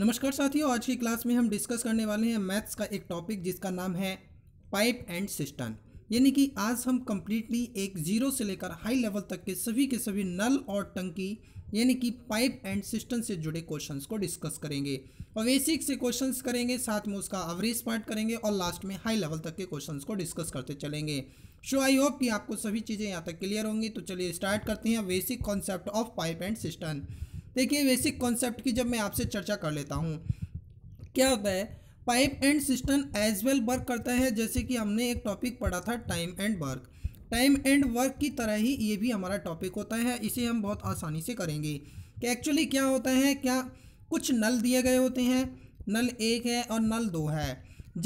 नमस्कार साथियों आज की क्लास में हम डिस्कस करने वाले हैं मैथ्स का एक टॉपिक जिसका नाम है पाइप एंड सिस्टम यानी कि आज हम कम्प्लीटली एक जीरो से लेकर हाई लेवल तक के सभी के सभी नल और टंकी यानी कि पाइप एंड सिस्टम से जुड़े क्वेश्चंस को डिस्कस करेंगे और बेसिक से क्वेश्चंस करेंगे साथ में उसका एवरेज पार्ट करेंगे और लास्ट में हाई लेवल तक के क्वेश्चंस को डिस्कस करते चलेंगे सो आई होप कि आपको सभी चीज़ें यहाँ तक क्लियर होंगी तो चलिए स्टार्ट करते हैं basic concept of pipe and system देखिए बेसिक कॉन्सेप्ट की जब मैं आपसे चर्चा कर लेता हूँ क्या होता है pipe and system as well work करता है जैसे कि हमने एक टॉपिक पढ़ा था time and work time and work की तरह ही ये भी हमारा टॉपिक होता है इसे हम बहुत आसानी से करेंगे कि एक्चुअली क्या होता है क्या कुछ नल दिए गए होते हैं नल एक है और नल दो है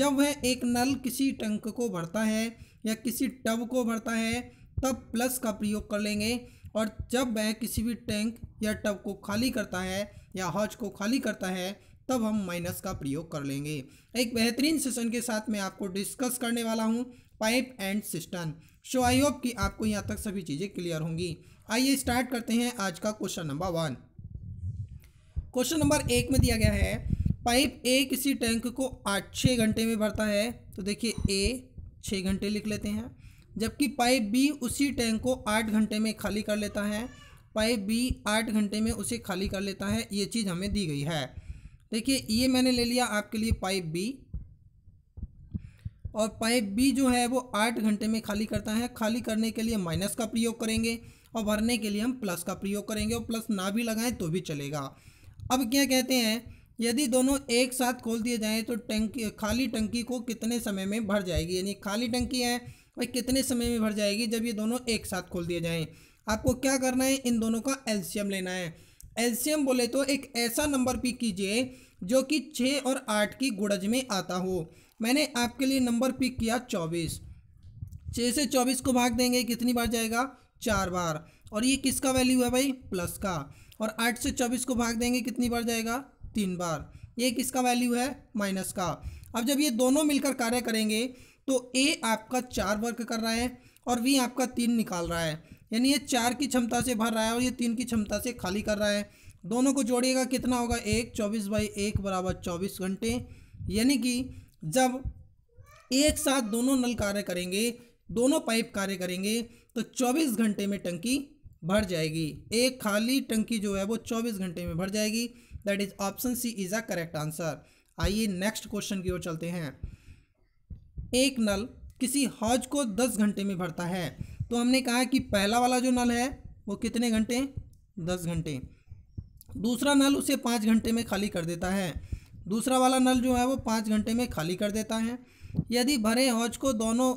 जब वह एक नल किसी टंक को भरता है या किसी टब को भरता है तब प्लस का प्रयोग कर लेंगे और जब वह किसी भी टैंक या टब को खाली करता है या हौज को खाली करता है तब हम माइनस का प्रयोग कर लेंगे एक बेहतरीन सेशन के साथ मैं आपको डिस्कस करने वाला हूँ pipe and system so I hope कि आपको यहाँ तक सभी चीज़ें क्लियर होंगी आइए स्टार्ट करते हैं आज का question number one question number एक में दिया गया है पाइप ए किसी टैंक को आठ छः घंटे में भरता है तो देखिए ए छः घंटे लिख लेते हैं जबकि पाइप बी उसी टैंक को आठ घंटे में खाली कर लेता है पाइप बी आठ घंटे में उसे खाली कर लेता है ये चीज़ हमें दी गई है देखिए ये मैंने ले लिया आपके लिए पाइप बी और पाइप बी जो है वो आठ घंटे में खाली करता है खाली करने के लिए माइनस का प्रयोग करेंगे और भरने के लिए हम प्लस का प्रयोग करेंगे और प्लस ना भी लगाएं तो भी चलेगा अब क्या कहते हैं यदि दोनों एक साथ खोल दिए जाएँ तो टंकी खाली टंकी को कितने समय में भर जाएगी यानी खाली टंकी है भाई कितने समय में भर जाएगी जब ये दोनों एक साथ खोल दिए जाएँ आपको क्या करना है इन दोनों का एल्शियम लेना है एल्शियम बोले तो एक ऐसा नंबर पिक कीजिए जो कि छः और आठ की गुड़ज में आता हो मैंने आपके लिए नंबर पिक किया चौबीस छः से चौबीस को भाग देंगे कितनी बार जाएगा चार बार और ये किसका वैल्यू है भाई प्लस का और आठ से चौबीस को भाग देंगे कितनी बार जाएगा तीन बार ये किसका वैल्यू है माइनस का अब जब ये दोनों मिलकर कार्य करेंगे तो ए आपका चार वर्क कर रहा है और वी आपका तीन निकाल रहा है यानी ये चार की क्षमता से भर रहा है और ये तीन की क्षमता से खाली कर रहा है दोनों को जोड़िएगा कितना होगा एक चौबीस बाई एक बराबर चौबीस घंटे यानी कि जब एक साथ दोनों नल कार्य करेंगे दोनों पाइप कार्य करेंगे तो चौबीस घंटे में टंकी भर जाएगी एक खाली टंकी जो है वो चौबीस घंटे में भर जाएगी that is option C is a correct answer आइए नेक्स्ट क्वेश्चन की ओर चलते हैं एक नल किसी हौज को दस घंटे में भरता है तो हमने कहा कि पहला वाला जो नल है वो कितने घंटे दस घंटे दूसरा नल उसे पाँच घंटे में खाली कर देता है दूसरा वाला नल जो है वो पाँच घंटे में खाली कर देता है यदि भरे हौज को दोनों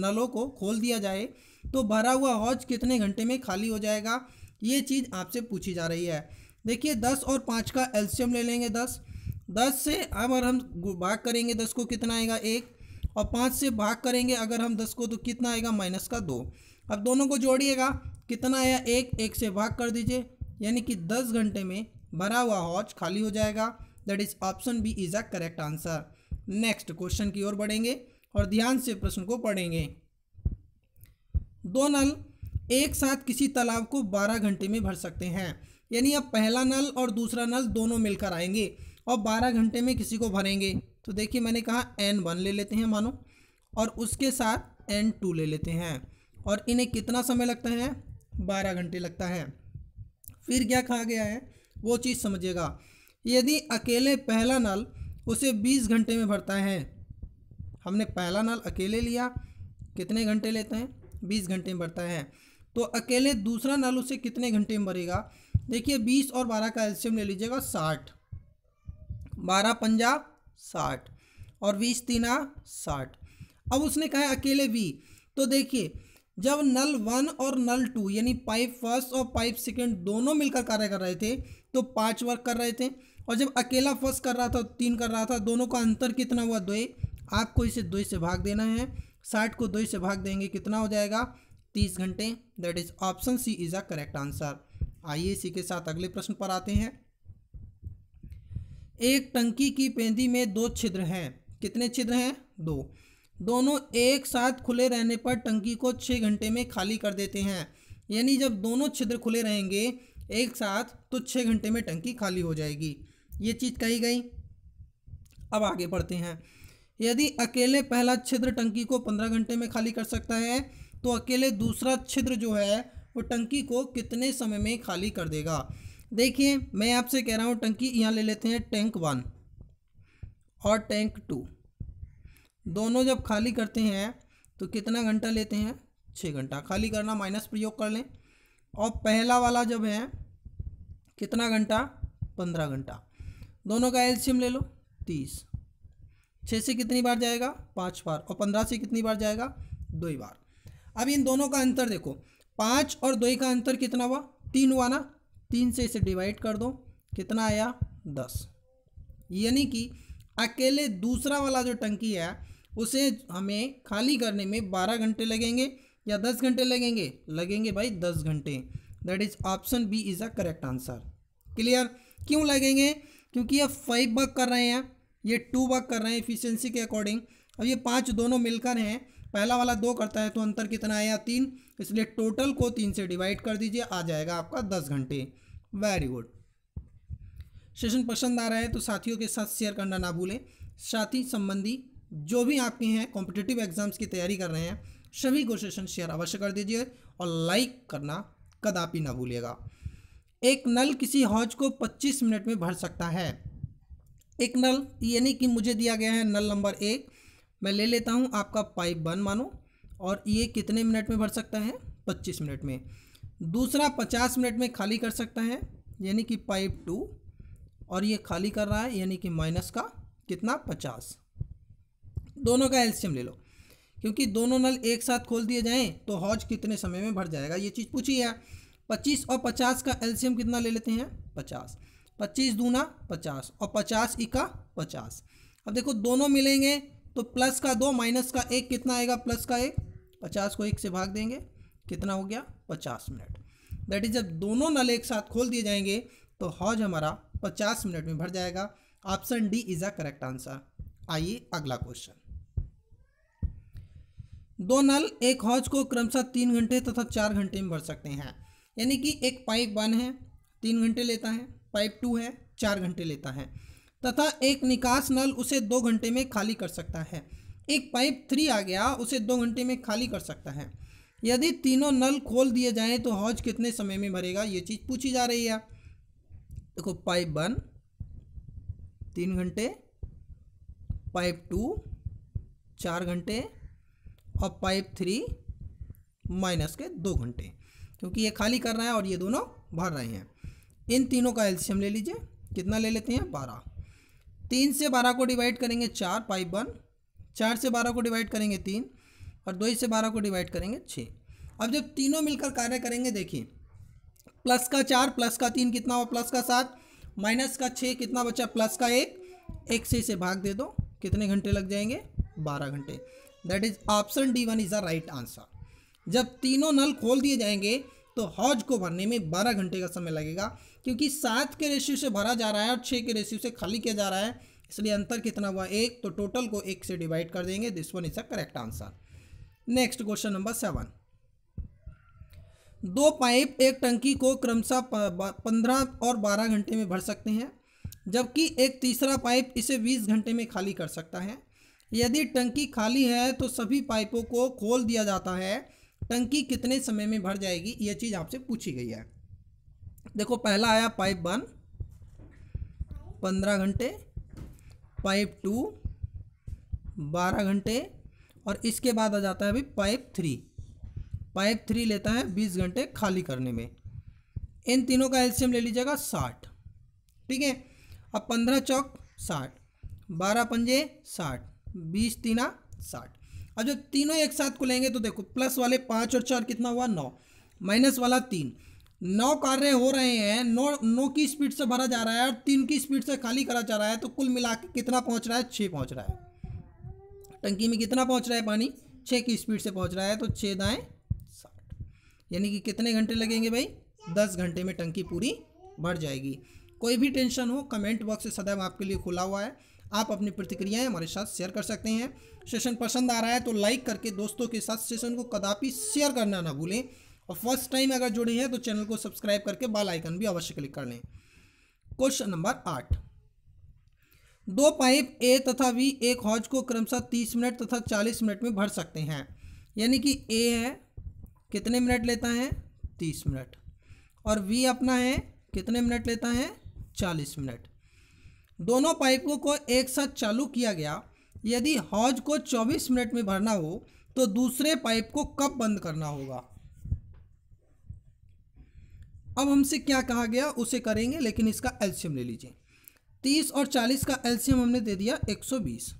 नलों को खोल दिया जाए तो भरा हुआ हौज कितने घंटे में खाली हो जाएगा ये चीज़ आपसे पूछी जा रही है देखिए दस और पाँच का एल्शियम ले लेंगे दस दस से अब हम भाग करेंगे दस को कितना आएगा एक और पाँच से भाग करेंगे अगर हम दस को तो कितना आएगा माइनस का दो अब दोनों को जोड़िएगा कितना आया एक एक से भाग कर दीजिए यानी कि दस घंटे में भरा हुआ हौज खाली हो जाएगा that is option B is a correct answer next question की ओर बढ़ेंगे और ध्यान से प्रश्न को पढ़ेंगे दो नल एक साथ किसी तालाब को बारह घंटे में भर सकते हैं यानी अब पहला नल और दूसरा नल दोनों मिलकर आएंगे और बारह घंटे में किसी को भरेंगे तो देखिए मैंने कहा एन वन ले लेते हैं मानो और उसके साथ एन टू ले लेते हैं और इन्हें कितना समय लगता है बारह घंटे लगता है फिर क्या कहा गया है वो चीज़ समझिएगा यदि अकेले पहला नल उसे बीस घंटे में भरता है हमने पहला नल अकेले लिया कितने घंटे लेते हैं बीस घंटे में भरता है तो अकेले दूसरा नल उसे कितने घंटे में भरेगा देखिए बीस और बारह का एल्शियम ले लीजिएगा साठ बारह पंजा साठ और बीस तीना साठ अब उसने कहा है अकेले वी तो देखिए जब नल वन और नल टू यानी पाइप फर्स्ट और पाइप सेकंड दोनों मिलकर कार्य कर रहे थे तो पाँच वर्क कर रहे थे और जब अकेला फर्स्ट कर रहा था तीन कर रहा था दोनों का अंतर कितना हुआ दो आपको इसे दो से भाग देना है साठ को दो से भाग देंगे कितना हो जाएगा तीस घंटे that is option C is a correct answer आइए इसी के साथ अगले प्रश्न पर आते हैं एक टंकी की पेंदी में दो छिद्र हैं कितने छिद्र हैं दो दोनों एक साथ खुले रहने पर टंकी को छः घंटे में खाली कर देते हैं यानी जब दोनों छिद्र खुले रहेंगे एक साथ तो छः घंटे में टंकी खाली हो जाएगी ये चीज़ कही गई अब आगे बढ़ते हैं यदि अकेले पहला छिद्र टंकी को पंद्रह घंटे में खाली कर सकता है तो अकेले दूसरा छिद्र जो है वो टंकी को कितने समय में खाली कर देगा देखिए मैं आपसे कह रहा हूँ टंकी यहाँ ले लेते हैं टैंक वन और टैंक टू दोनों जब खाली करते हैं तो कितना घंटा लेते हैं छः घंटा खाली करना माइनस प्रयोग कर लें और पहला वाला जब है कितना घंटा पंद्रह घंटा दोनों का एल्शियम ले लो तीस छः से कितनी बार जाएगा पाँच बार और पंद्रह से कितनी बार जाएगा दो ही बार अब इन दोनों का अंतर देखो पाँच और दो ही का अंतर कितना हुआ तीन हुआ ना तीन से इसे डिवाइड कर दो कितना आया दस यानी कि अकेले दूसरा वाला जो टंकी है उसे हमें खाली करने में बारह घंटे लगेंगे या दस घंटे लगेंगे लगेंगे भाई दस घंटे that is option B is a correct answer clear क्यों लगेंगे क्योंकि ये फाइव वर्क कर रहे हैं ये टू वर्क कर रहे हैं एफिशिएंसी के अकॉर्डिंग अब ये पांच दोनों मिलकर हैं पहला वाला दो करता है तो अंतर कितना आया तीन इसलिए टोटल को तीन से डिवाइड कर दीजिए आ जाएगा आपका दस घंटे वेरी गुड सेशन पसंद आ रहा है तो साथियों के साथ शेयर करना ना भूलें साथी संबंधी जो भी आपके हैं कॉम्पिटिटिव एग्जाम्स की तैयारी कर रहे हैं सभी को सेशन शेयर अवश्य कर दीजिए और लाइक करना कदापि ना भूलिएगा एक नल किसी हौज को 25 मिनट में भर सकता है एक नल यानी कि मुझे दिया गया है नल नंबर एक मैं ले लेता हूँ आपका पाइप वन मानो और ये कितने मिनट में भर सकता है पच्चीस मिनट में दूसरा पचास मिनट में खाली कर सकता है यानी कि पाइप टू और ये खाली कर रहा है यानी कि माइनस का कितना पचास दोनों का एल्शियम ले लो क्योंकि दोनों नल एक साथ खोल दिए जाएं तो हौज कितने समय में भर जाएगा ये चीज़ पूछी है पच्चीस और पचास का एल्शियम कितना ले लेते हैं पचास पच्चीस दूना पचास और पचास इका पचास अब देखो दोनों मिलेंगे तो प्लस का दो माइनस का एक कितना आएगा प्लस का एक पचास को एक से भाग देंगे कितना हो गया पचास मिनट दैट इज जब दोनों नल एक साथ खोल दिए जाएंगे तो हौज हमारा पचास मिनट में भर जाएगा option D is a correct answer आइए अगला क्वेश्चन दो नल एक हौज को क्रमशः तीन घंटे तथा चार घंटे में भर सकते हैं यानी कि एक पाइप वन है तीन घंटे लेता है पाइप टू है चार घंटे लेता है तथा एक निकास नल उसे दो घंटे में खाली कर सकता है एक पाइप थ्री आ गया उसे दो घंटे में खाली कर सकता है यदि तीनों नल खोल दिए जाएँ तो हौज कितने समय में भरेगा ये चीज़ पूछी जा रही है देखो पाइप वन तीन घंटे पाइप टू चार घंटे और पाइप थ्री माइनस के दो घंटे क्योंकि ये खाली कर रहा है और ये दोनों भर रहे हैं इन तीनों का एल्शियम ले लीजिए कितना ले लेते हैं बारह तीन से बारह को डिवाइड करेंगे चार पाई वन चार से बारह को डिवाइड करेंगे तीन और दो से बारह को डिवाइड करेंगे छः अब जब तीनों मिलकर कार्य करेंगे देखिए प्लस का चार प्लस का तीन कितना हुआ प्लस का सात माइनस का छः कितना बचा प्लस का एक एक से इसे भाग दे दो कितने घंटे लग जाएंगे बारह घंटे that is option D one is the right answer जब तीनों नल खोल दिए जाएंगे तो हौज को भरने में बारह घंटे का समय लगेगा क्योंकि सात के रेशियो से भरा जा रहा है और छः के रेशियो से खाली किया जा रहा है इसलिए अंतर कितना हुआ एक तो टोटल को एक से डिवाइड कर देंगे this one is a correct answer next question number seven दो पाइप एक टंकी को क्रमशः पंद्रह और बारह घंटे में भर सकते हैं जबकि एक तीसरा पाइप इसे बीस घंटे में खाली कर सकता है यदि टंकी खाली है तो सभी पाइपों को खोल दिया जाता है टंकी कितने समय में भर जाएगी यह चीज़ आपसे पूछी गई है देखो पहला आया पाइप वन पंद्रह घंटे पाइप टू बारह घंटे और इसके बाद आ जाता है अभी पाइप थ्री पाइप थ्री लेता है बीस घंटे खाली करने में इन तीनों का एल्शियम ले लीजिएगा साठ ठीक है अब पंद्रह चौक साठ बारह पंजे साठ बीस तीना साठ अब जब तीनों एक साथ को लेंगे तो देखो प्लस वाले पाँच और चार कितना हुआ नौ माइनस वाला तीन नौ कार्य हो रहे हैं नौ नौ की स्पीड से भरा जा रहा है और तीन की स्पीड से खाली करा जा रहा है तो कुल मिला के कितना पहुंच रहा है छः पहुंच रहा है टंकी में कितना पहुंच रहा है पानी छः की स्पीड से पहुंच रहा है तो छः दाएँ साठ यानी कि कितने घंटे लगेंगे भाई दस घंटे में टंकी पूरी भर जाएगी कोई भी टेंशन हो कमेंट बॉक्स सदैव आपके लिए खुला हुआ है आप अपनी प्रतिक्रियाएं हमारे साथ शेयर कर सकते हैं सेशन पसंद आ रहा है तो लाइक करके दोस्तों के साथ सेशन को कदापि शेयर करना ना भूलें और फर्स्ट टाइम अगर जुड़े हैं तो चैनल को सब्सक्राइब करके बाल आइकन भी अवश्य क्लिक कर लें क्वेश्चन नंबर आठ दो पाइप ए तथा वी एक हौज को क्रमशः तीस मिनट तथा चालीस मिनट में भर सकते हैं यानी कि ए है कितने मिनट लेता है तीस मिनट और वी अपना है कितने मिनट लेता है चालीस मिनट दोनों पाइपों को एक साथ चालू किया गया यदि हौज को 24 मिनट में भरना हो तो दूसरे पाइप को कब बंद करना होगा अब हमसे क्या कहा गया उसे करेंगे लेकिन इसका एल्शियम ले लीजिए तीस और चालीस का एल्शियम हमने दे दिया एक सौ बीस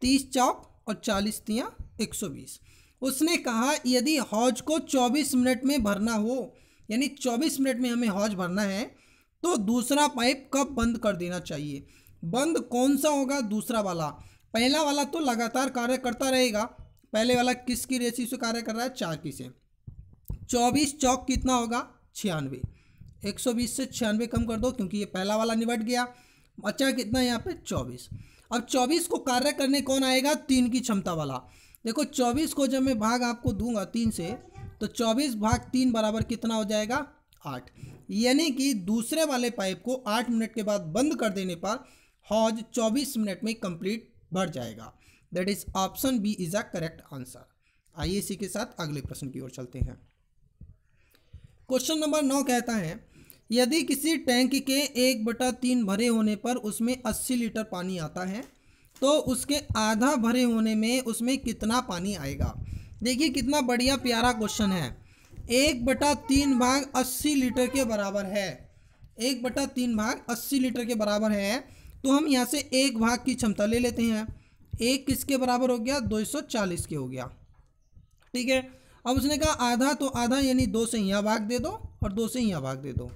तीस चौक और चालीस तिया एक सौ बीस उसने कहा यदि हौज को चौबीस मिनट में भरना हो यानी चौबीस मिनट में हमें हौज भरना है तो दूसरा पाइप कब बंद कर देना चाहिए बंद कौन सा होगा दूसरा वाला पहला वाला तो लगातार कार्य करता रहेगा पहले वाला किसकी रेसी से कार्य कर रहा है चार की से चौबीस चौक कितना होगा छियानवे एक सौ बीस से छियानवे कम कर दो क्योंकि ये पहला वाला निबट गया अच्छा कितना यहाँ पे चौबीस अब चौबीस को कार्य करने कौन आएगा तीन की क्षमता वाला देखो चौबीस को जब मैं भाग आपको दूंगा तीन से तो चौबीस भाग तीन बराबर कितना हो जाएगा आठ यानी कि दूसरे वाले पाइप को आठ मिनट के बाद बंद कर देने पर हौज चौबीस मिनट में कंप्लीट भर जाएगा that is option B is a correct answer आइए इसी के साथ अगले प्रश्न की ओर चलते हैं क्वेश्चन नंबर नौ कहता है यदि किसी टैंक के एक बटा तीन भरे होने पर उसमें अस्सी लीटर पानी आता है तो उसके आधा भरे होने में उसमें कितना पानी आएगा देखिए कितना बढ़िया प्यारा क्वेश्चन है एक बटा तीन भाग अस्सी लीटर के बराबर है एक बटा तीन भाग अस्सी लीटर के बराबर है तो हम यहाँ से एक भाग की क्षमता ले लेते हैं एक किसके बराबर हो गया दो सौ चालीस के हो गया ठीक है अब उसने कहा आधा तो आधा यानी दो से यहाँ भाग दे दो और दो से यहाँ भाग दे दो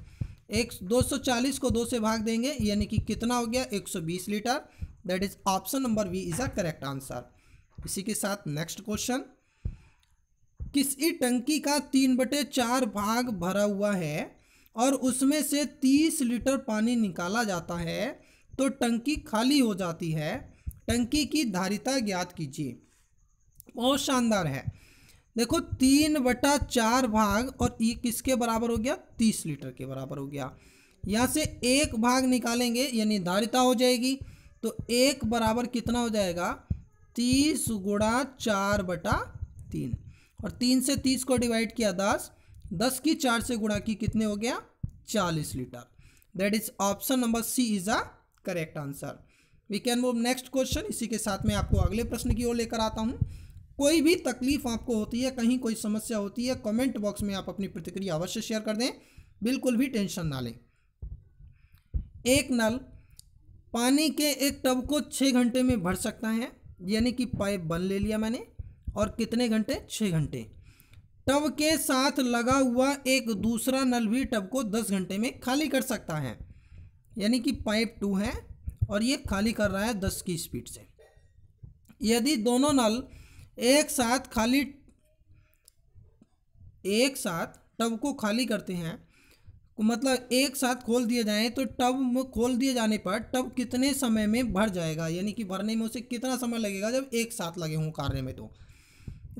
एक दो सौ चालीस को दो से भाग देंगे यानी कि कितना हो गया एक सौ बीस litre that is option number B is a correct answer इसी के साथ नेक्स्ट क्वेश्चन किसी टंकी का तीन बटे चार भाग भरा हुआ है और उसमें से तीस लीटर पानी निकाला जाता है तो टंकी खाली हो जाती है टंकी की धारिता ज्ञात कीजिए बहुत शानदार है देखो तीन बटा चार भाग और ये किसके बराबर हो गया तीस लीटर के बराबर हो गया यहाँ से एक भाग निकालेंगे यानी धारिता हो जाएगी तो एक बराबर कितना हो जाएगा तीस गुणा चार बटा तीन और तीन से तीस को डिवाइड किया दस दस की चार से गुणा की कितने हो गया चालीस litre that is option number C is a correct answer we can move next question इसी के साथ मैं आपको अगले प्रश्न की ओर लेकर आता हूँ कोई भी तकलीफ आपको होती है कहीं कोई समस्या होती है कमेंट बॉक्स में आप अपनी प्रतिक्रिया अवश्य शेयर कर दें बिल्कुल भी टेंशन ना लें एक नल पानी के एक टब को छः घंटे में भर सकता है यानी कि पाइप बन ले लिया मैंने और कितने घंटे छः घंटे टब के साथ लगा हुआ एक दूसरा नल भी टब को दस घंटे में खाली कर सकता है यानी कि पाइप टू है और ये खाली कर रहा है दस की स्पीड से यदि दोनों नल एक साथ खाली एक साथ टब को खाली करते हैं मतलब एक साथ खोल दिए जाएं तो टब खोल दिए जाने पर टब कितने समय में भर जाएगा यानी कि भरने में उसे कितना समय लगेगा जब एक साथ लगे हों कार्य में तो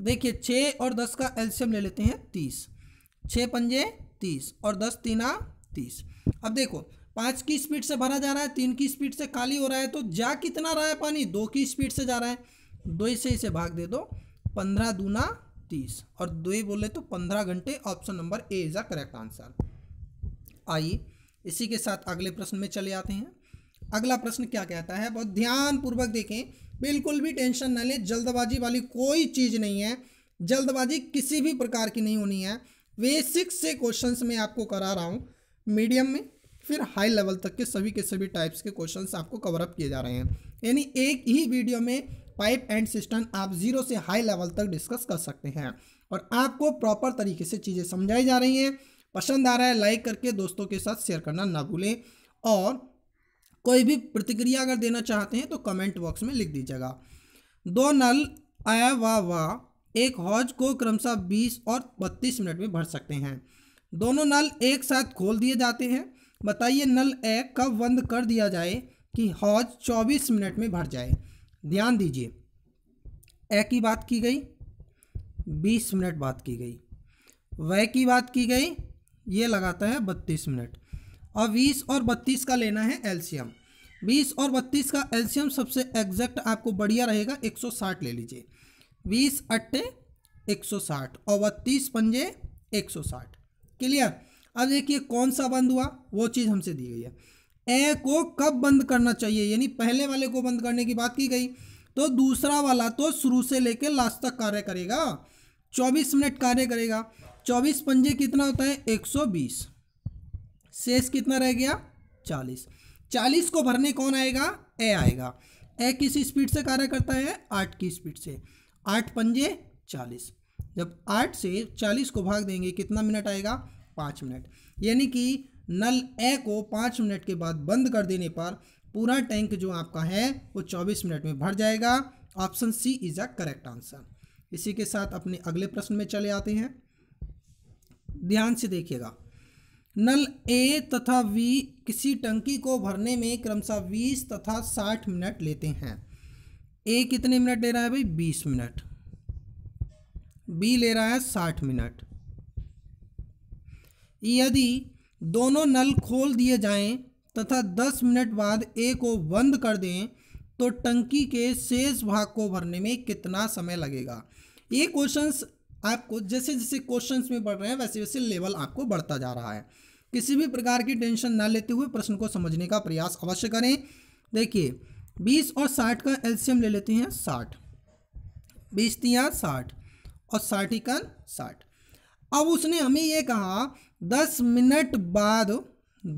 देखिए छः और दस का एल्शियम ले लेते हैं तीस छः पंजे तीस और दस तीना तीस अब देखो पाँच की स्पीड से भरा जा रहा है तीन की स्पीड से खाली हो रहा है तो जा कितना रहा है पानी दो की स्पीड से जा रहा है दो से इसे भाग दे दो पंद्रह दूना तीस और दो ही बोले तो पंद्रह घंटे option number A is a correct answer आइए इसी के साथ अगले प्रश्न में चले आते हैं अगला प्रश्न क्या कहता है बहुत ध्यानपूर्वक देखें बिल्कुल भी टेंशन ना लें जल्दबाजी वाली कोई चीज़ नहीं है जल्दबाजी किसी भी प्रकार की नहीं होनी है बेसिक्स से क्वेश्चंस मैं आपको करा रहा हूँ मीडियम में फिर हाई लेवल तक के सभी के सभी टाइप्स के क्वेश्चंस आपको कवरअप किए जा रहे हैं यानी एक ही वीडियो में पाइप एंड सिस्टम आप जीरो से हाई लेवल तक डिस्कस कर सकते हैं और आपको प्रॉपर तरीके से चीज़ें समझाई जा रही हैं पसंद आ रहा है लाइक करके दोस्तों के साथ शेयर करना ना भूलें और कोई भी प्रतिक्रिया अगर देना चाहते हैं तो कमेंट बॉक्स में लिख दीजिएगा दो नल आया वाह वाह एक हौज को क्रमशः 20 और 32 मिनट में भर सकते हैं दोनों नल एक साथ खोल दिए जाते हैं बताइए नल ए कब बंद कर दिया जाए कि हौज 24 मिनट में भर जाए ध्यान दीजिए ए की बात की गई 20 मिनट बात की गई वह की बात की गई ये लगाता है 32 मिनट और बीस और बत्तीस का लेना है एल्शियम बीस और बत्तीस का एल्शियम सबसे एग्जैक्ट आपको बढ़िया रहेगा एक सौ साठ ले लीजिए बीस अट्टे एक सौ साठ और बत्तीस पंजे एक सौ साठ क्लियर अब देखिए कौन सा बंद हुआ वो चीज़ हमसे दी गई है ए को कब बंद करना चाहिए यानी पहले वाले को बंद करने की बात की गई तो दूसरा वाला तो शुरू से लेकर लास्ट तक कार्य करेगा चौबीस मिनट कार्य करेगा चौबीस पंजे कितना होता है एक सौ बीस शेष कितना रह गया चालीस चालीस को भरने कौन आएगा ए आएगा ए किस स्पीड से कार्य करता है आठ की स्पीड से आठ पंजे चालीस जब आठ से चालीस को भाग देंगे कितना मिनट आएगा पाँच मिनट यानी कि नल ए को पाँच मिनट के बाद बंद कर देने पर पूरा टैंक जो आपका है वो चौबीस मिनट में भर जाएगा option C is a correct answer इसी के साथ अपने अगले प्रश्न में चले आते हैं ध्यान से देखिएगा नल ए तथा वी किसी टंकी को भरने में क्रमशः बीस तथा साठ मिनट लेते हैं ए कितने मिनट ले रहा है भाई बीस मिनट बी ले रहा है साठ मिनट यदि दोनों नल खोल दिए जाएं तथा दस मिनट बाद ए को बंद कर दें तो टंकी के शेष भाग को भरने में कितना समय लगेगा ये क्वेश्चंस आपको जैसे जैसे क्वेश्चंस में बढ़ रहे हैं वैसे वैसे लेवल आपको बढ़ता जा रहा है किसी भी प्रकार की टेंशन ना लेते हुए प्रश्न को समझने का प्रयास अवश्य करें देखिए बीस और साठ का एल्शियम ले लेते हैं साठ बीस तिया साठ और साठ इकन साठ अब उसने हमें ये कहा दस मिनट बाद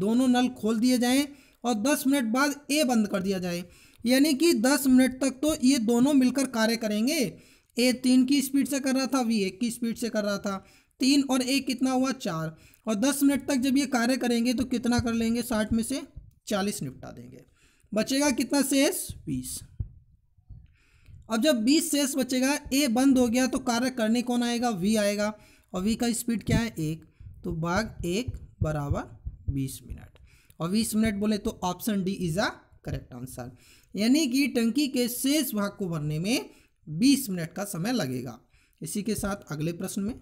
दोनों नल खोल दिए जाएं और दस मिनट बाद ए बंद कर दिया जाए यानी कि दस मिनट तक तो ये दोनों मिलकर कार्य करेंगे ए तीन की स्पीड से कर रहा था वी एक की स्पीड से कर रहा था तीन और एक कितना हुआ चार और दस मिनट तक जब ये कार्य करेंगे तो कितना कर लेंगे साठ में से चालीस निपटा देंगे बचेगा कितना शेष बीस अब जब बीस शेष बचेगा ए बंद हो गया तो कार्य करने कौन आएगा वी आएगा और वी का स्पीड क्या है एक तो भाग एक बराबर बीस मिनट और बीस मिनट बोले तो option D is a correct answer यानी कि टंकी के शेष भाग को भरने में बीस मिनट का समय लगेगा इसी के साथ अगले प्रश्न में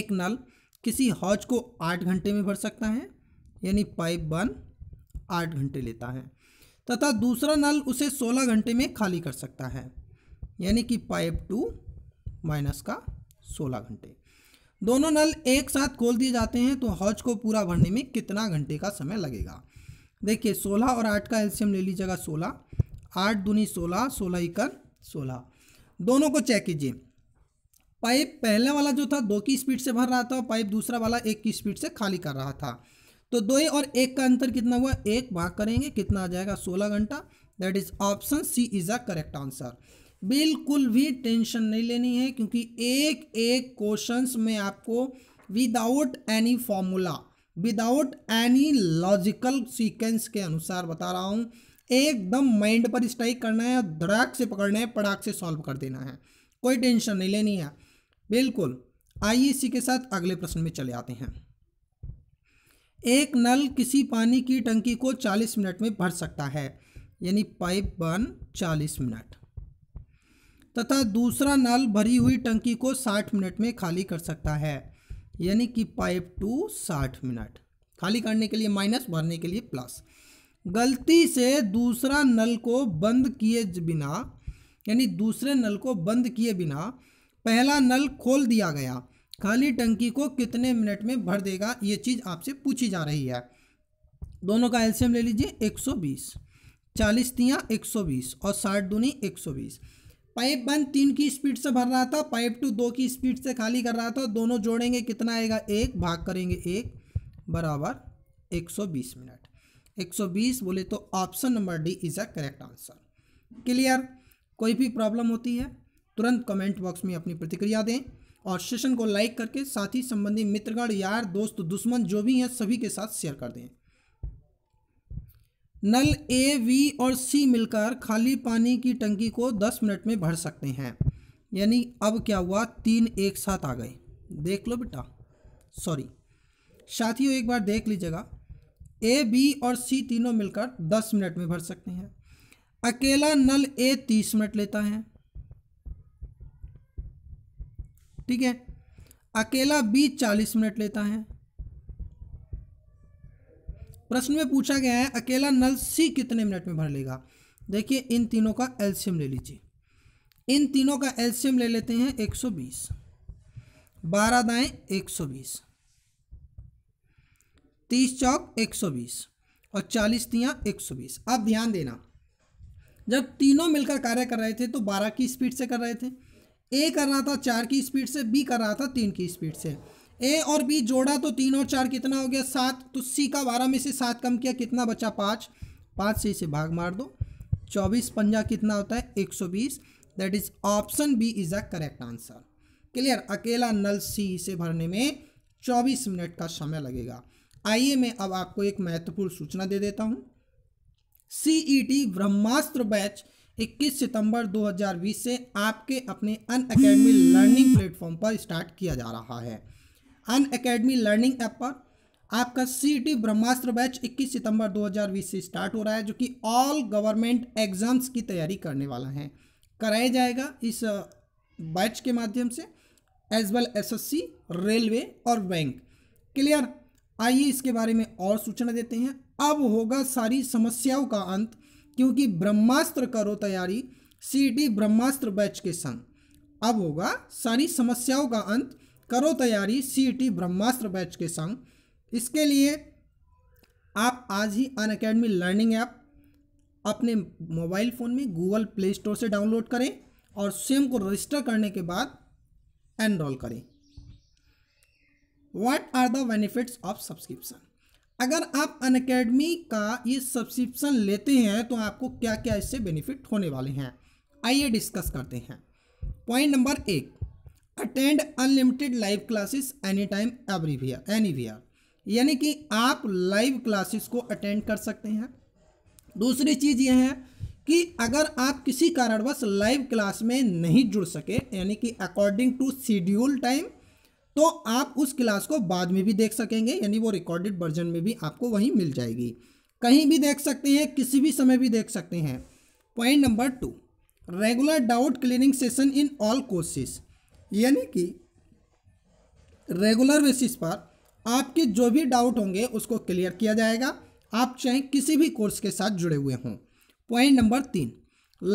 एक नल किसी हौज को आठ घंटे में भर सकता है यानी पाइप वन आठ घंटे लेता है तथा दूसरा नल उसे सोलह घंटे में खाली कर सकता है यानी कि पाइप टू माइनस का सोलह घंटे दोनों नल एक साथ खोल दिए जाते हैं तो हौज को पूरा भरने में कितना घंटे का समय लगेगा देखिए सोलह और आठ का एल्शियम ले लीजिएगा सोलह आठ दूनी सोलह सोलह इकर सोलह दोनों को चेक कीजिए पाइप पहले वाला जो था दो की स्पीड से भर रहा था और पाइप दूसरा वाला एक की स्पीड से खाली कर रहा था तो दो और एक का अंतर कितना हुआ एक भाग करेंगे कितना आ जाएगा सोलह घंटा that is option C is a correct answer बिल्कुल भी टेंशन नहीं लेनी है क्योंकि एक एक क्वेश्चन में आपको without any formula without any logical sequence के अनुसार बता रहा हूँ एकदम माइंड पर स्ट्राइक करना है धड़ाक से पकड़ना है पड़ाक से सॉल्व कर देना है कोई टेंशन नहीं लेनी है बिल्कुल आइए इसी के साथ अगले प्रश्न में चले आते हैं एक नल किसी पानी की टंकी को 40 मिनट में भर सकता है यानी पाइप बन 40 मिनट तथा दूसरा नल भरी हुई टंकी को 60 मिनट में खाली कर सकता है यानी कि पाइप टू 60 मिनट खाली करने के लिए माइनस भरने के लिए प्लस गलती से दूसरा नल को बंद किए बिना यानी दूसरे नल को बंद किए बिना पहला नल खोल दिया गया खाली टंकी को कितने मिनट में भर देगा ये चीज़ आपसे पूछी जा रही है दोनों का एल्शियम ले लीजिए 120 चालीस तियाँ एक और साठ दूनी 120 पाइप वन तीन की स्पीड से भर रहा था पाइप टू दो की स्पीड से खाली कर रहा था दोनों जोड़ेंगे कितना आएगा एक भाग करेंगे एक बराबर 120 मिनट 120 बोले तो option number D is a correct answer clear कोई भी प्रॉब्लम होती है तुरंत कमेंट बॉक्स में अपनी प्रतिक्रिया दें और सेशन को लाइक करके साथ ही संबंधी मित्रगण यार दोस्त दुश्मन जो भी हैं सभी के साथ शेयर कर दें नल ए वी और सी मिलकर खाली पानी की टंकी को 10 मिनट में भर सकते हैं यानी अब क्या हुआ तीन एक साथ आ गए देख लो बेटा सॉरी साथियों एक बार देख लीजिएगा ए बी और सी तीनों मिलकर 10 मिनट में भर सकते हैं अकेला नल ए 30 मिनट लेता है ठीक है अकेला बी चालीस मिनट लेता है प्रश्न में पूछा गया है अकेला नल सी कितने मिनट में भर लेगा देखिए इन तीनों का एल्शियम ले लीजिए इन तीनों का एल्शियम ले लेते हैं 120 बारह दाएं बीस तीस चौक एक सौ बीस और चालीस तियाँ बीस अब ध्यान देना जब तीनों मिलकर कार्य कर रहे थे तो 12 की स्पीड से कर रहे थे ए कर रहा था चार की स्पीड से बी कर रहा था तीन की स्पीड से ए और बी जोड़ा तो तीन और चार कितना हो गया सात तो सी का बारह में से सात कम किया कितना बचा पाँच पाँच से इसे भाग मार दो चौबीस पंजा कितना होता है एक सौ बीस that is option B is a correct answer clear अकेला नल सी इसे भरने में चौबीस मिनट का समय लगेगा आइए मैं अब आपको एक महत्वपूर्ण सूचना दे देता हूँ टी e ब्रह्मास्त्र बैच 21 सितंबर 2020 से आपके अपने अन अकेडमी लर्निंग प्लेटफॉर्म पर स्टार्ट किया जा रहा है अन अकेडमी लर्निंग ऐप पर आपका सी ब्रह्मास्त्र बैच 21 सितंबर 2020 से स्टार्ट हो रहा है जो कि ऑल गवर्नमेंट एग्ज़ाम्स की तैयारी करने वाला है कराया जाएगा इस बैच के माध्यम से एज वेल सी रेलवे और बैंक क्लियर आइए इसके बारे में और सूचना देते हैं अब होगा सारी समस्याओं का अंत क्योंकि ब्रह्मास्त्र करो तैयारी सीटी ब्रह्मास्त्र बैच के संग अब होगा सारी समस्याओं का अंत करो तैयारी सीटी ब्रह्मास्त्र बैच के संग इसके लिए आप आज ही अन अकेडमी लर्निंग ऐप अपने मोबाइल फ़ोन में गूगल प्ले स्टोर से डाउनलोड करें और स्वयं को रजिस्टर करने के बाद एनरोल करें what are the benefits of subscription अगर आप अन अकेडमी का ये सब्सक्रिप्शन लेते हैं तो आपको क्या क्या इससे बेनिफिट होने वाले हैं आइए डिस्कस करते हैं पॉइंट नंबर एक attend unlimited live classes any time everywhere anywhere यानी कि आप लाइव क्लासेस को अटेंड कर सकते हैं दूसरी चीज़ यह है कि अगर आप किसी कारणवश लाइव क्लास में नहीं जुड़ सके यानी कि अकॉर्डिंग टू शेड्यूल टाइम तो आप उस क्लास को बाद में भी देख सकेंगे यानी वो रिकॉर्डेड वर्जन में भी आपको वहीं मिल जाएगी कहीं भी देख सकते हैं किसी भी समय भी देख सकते हैं point number two regular doubt cleaning session in all courses यानी कि रेगुलर बेसिस पर आपके जो भी डाउट होंगे उसको क्लियर किया जाएगा आप चाहे किसी भी कोर्स के साथ जुड़े हुए हों पॉइंट नंबर तीन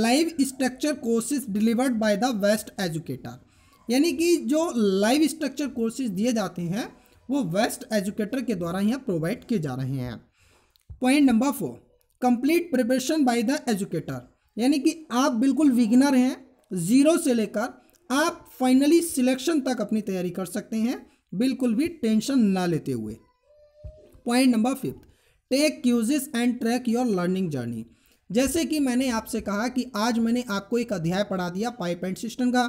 live structure courses delivered by the best educator यानी कि जो लाइव स्ट्रक्चर कोर्सेज दिए जाते हैं वो वेस्ट एजुकेटर के द्वारा यहाँ प्रोवाइड किए जा रहे हैं point number four complete preparation by the educator यानी कि आप बिल्कुल विगिनर हैं ज़ीरो से लेकर आप फाइनली सिलेक्शन तक अपनी तैयारी कर सकते हैं बिल्कुल भी टेंशन ना लेते हुए point number fifth take quizzes and track your learning journey जैसे कि मैंने आपसे कहा कि आज मैंने आपको एक अध्याय पढ़ा दिया पाइप एंड सिस्टम का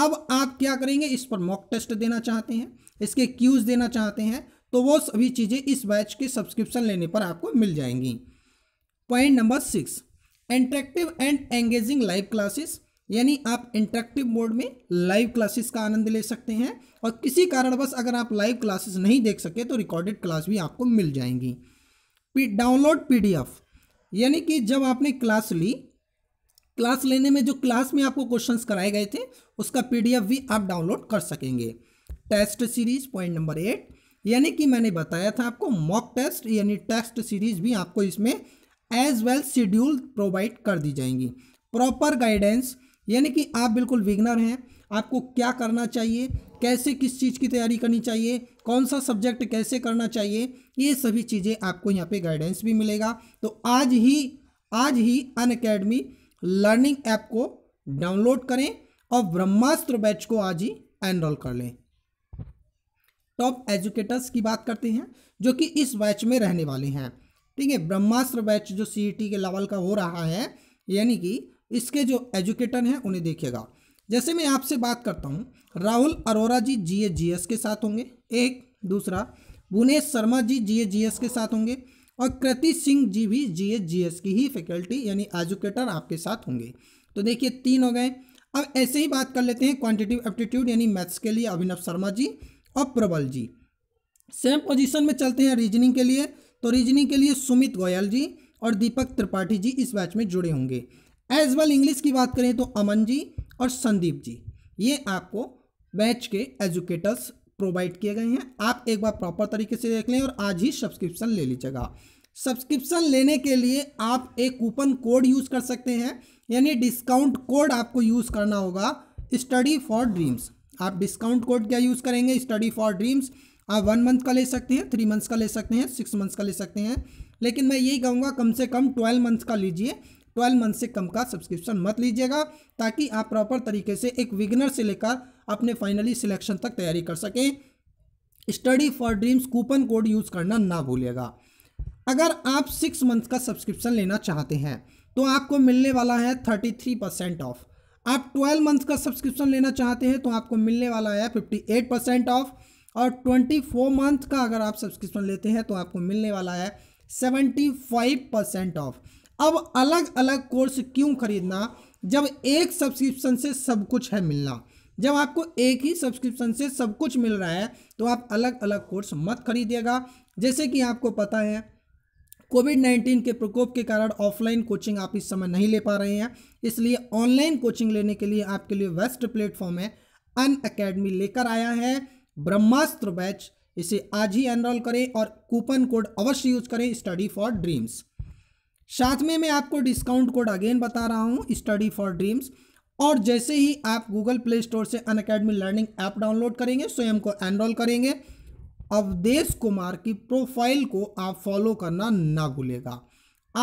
अब आप क्या करेंगे इस पर मॉक टेस्ट देना चाहते हैं इसके क्यूज़ देना चाहते हैं तो वो सभी चीज़ें इस बैच के सब्सक्रिप्शन लेने पर आपको मिल जाएंगी point number six interactive and engaging live classes यानी आप इंटरेक्टिव मोड में लाइव क्लासेस का आनंद ले सकते हैं और किसी कारणवश अगर आप लाइव क्लासेस नहीं देख सके तो रिकॉर्डेड क्लास भी आपको मिल जाएंगी डाउनलोड एफ यानी कि जब आपने क्लास ली क्लास लेने में जो क्लास में आपको क्वेश्चंस कराए गए थे उसका पीडीएफ भी आप डाउनलोड कर सकेंगे test series point number eight यानी कि मैंने बताया था आपको मॉक टेस्ट यानी टेस्ट सीरीज भी आपको इसमें एज वेल शेड्यूल प्रोवाइड कर दी जाएंगी प्रॉपर गाइडेंस यानी कि आप बिल्कुल विगनर हैं आपको क्या करना चाहिए कैसे किस चीज़ की तैयारी करनी चाहिए कौन सा सब्जेक्ट कैसे करना चाहिए ये सभी चीज़ें आपको यहाँ पे गाइडेंस भी मिलेगा तो आज ही आज ही अन अकेडमी लर्निंग ऐप को डाउनलोड करें और ब्रह्मास्त्र बैच को आज ही एनरोल कर लें टॉप एजुकेटर्स की बात करते हैं जो कि इस बैच में रहने वाले हैं ठीक है ब्रह्मास्त्र बैच जो सी e के लेवल का हो रहा है यानी कि इसके जो एजुकेटर हैं उन्हें देखिएगा जैसे मैं आपसे बात करता हूँ राहुल अरोरा जी जी के साथ होंगे एक दूसरा भुवनेश शर्मा जी जी के साथ होंगे और कृति सिंह जी भी जी एस की ही फैकल्टी यानी एजुकेटर आपके साथ होंगे तो देखिए तीन हो गए अब ऐसे ही बात कर लेते हैं क्वांटिटिव एप्टीट्यूड यानी मैथ्स के लिए अभिनव शर्मा जी और प्रबल जी सेम पोजीशन में चलते हैं रीजनिंग के लिए तो रीजनिंग के लिए सुमित गोयल जी और दीपक त्रिपाठी जी इस बैच में जुड़े होंगे एज वेल इंग्लिश की बात करें तो अमन जी और संदीप जी ये आपको बैच के एजुकेटर्स प्रोवाइड किए गए हैं आप एक बार प्रॉपर तरीके से देख लें और आज ही सब्सक्रिप्शन ले लीजिएगा सब्सक्रिप्शन लेने के लिए आप एक कूपन कोड यूज़ कर सकते हैं यानी डिस्काउंट कोड आपको यूज़ करना होगा स्टडी फॉर ड्रीम्स आप डिस्काउंट कोड क्या यूज़ करेंगे स्टडी फॉर ड्रीम्स आप वन मंथ का ले सकते हैं थ्री मंथ्स का ले सकते हैं सिक्स मंथ्स का ले सकते हैं लेकिन मैं यही कहूँगा कम से कम ट्वेल्व मंथ्स का लीजिए ट्वेल्व मंथ से कम का सब्सक्रिप्शन मत लीजिएगा ताकि आप प्रॉपर तरीके से एक विगनर से लेकर अपने फाइनली सिलेक्शन तक तैयारी कर सकें study for dreams coupon code use करना ना भूलिएगा अगर आप सिक्स मंथ का सब्सक्रिप्शन लेना चाहते हैं तो आपको मिलने वाला है थर्टी थ्री परसेंट ऑफ आप ट्वेल्व मंथ का सब्सक्रिप्शन लेना चाहते हैं तो आपको मिलने वाला है फिफ्टी एट परसेंट ऑफ और ट्वेंटी फोर मंथ का अगर आप सब्सक्रिप्शन लेते हैं तो आपको मिलने वाला है सेवेंटी फाइव परसेंट ऑफ अब अलग अलग कोर्स क्यों खरीदना जब एक सब्सक्रिप्शन से सब कुछ है मिलना जब आपको एक ही सब्सक्रिप्शन से सब कुछ मिल रहा है तो आप अलग अलग कोर्स मत खरीदिएगा जैसे कि आपको पता है कोविड नाइन्टीन के प्रकोप के कारण ऑफलाइन कोचिंग आप इस समय नहीं ले पा रहे हैं इसलिए ऑनलाइन कोचिंग लेने के लिए आपके लिए बेस्ट प्लेटफॉर्म है अन अकेडमी लेकर आया है ब्रह्मास्त्र बैच इसे आज ही एनरोल करें और कूपन कोड अवश्य यूज करें स्टडी फॉर ड्रीम्स साथ में मैं आपको डिस्काउंट कोड अगेन बता रहा हूँ स्टडी फॉर ड्रीम्स और जैसे ही आप गूगल प्ले स्टोर से Unacademy learning app download करेंगे स्वयं को एनरोल करेंगे अवदेश कुमार की प्रोफाइल को आप फॉलो करना ना भूलेगा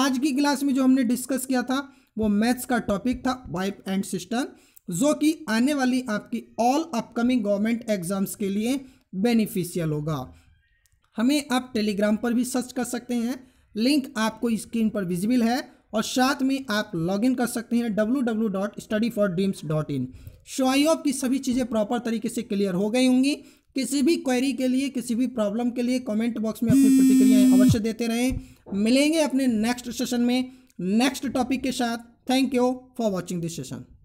आज की क्लास में जो हमने डिस्कस किया था वो मैथ्स का टॉपिक था वाइप एंड सिस्टम जो कि आने वाली आपकी ऑल अपकमिंग गवर्नमेंट एग्जाम्स के लिए बेनिफिशियल होगा हमें आप टेलीग्राम पर भी सर्च कर सकते हैं लिंक आपको स्क्रीन पर विजिबल है और साथ में आप लॉगिन कर सकते हैं W W dot study for dreams in सो की सभी चीज़ें प्रॉपर तरीके से क्लियर हो गई होंगी किसी भी क्वेरी के लिए किसी भी प्रॉब्लम के लिए कमेंट बॉक्स में अपनी प्रतिक्रियाएं अवश्य देते रहें मिलेंगे अपने नेक्स्ट सेशन में नेक्स्ट टॉपिक के साथ thank you for watching this session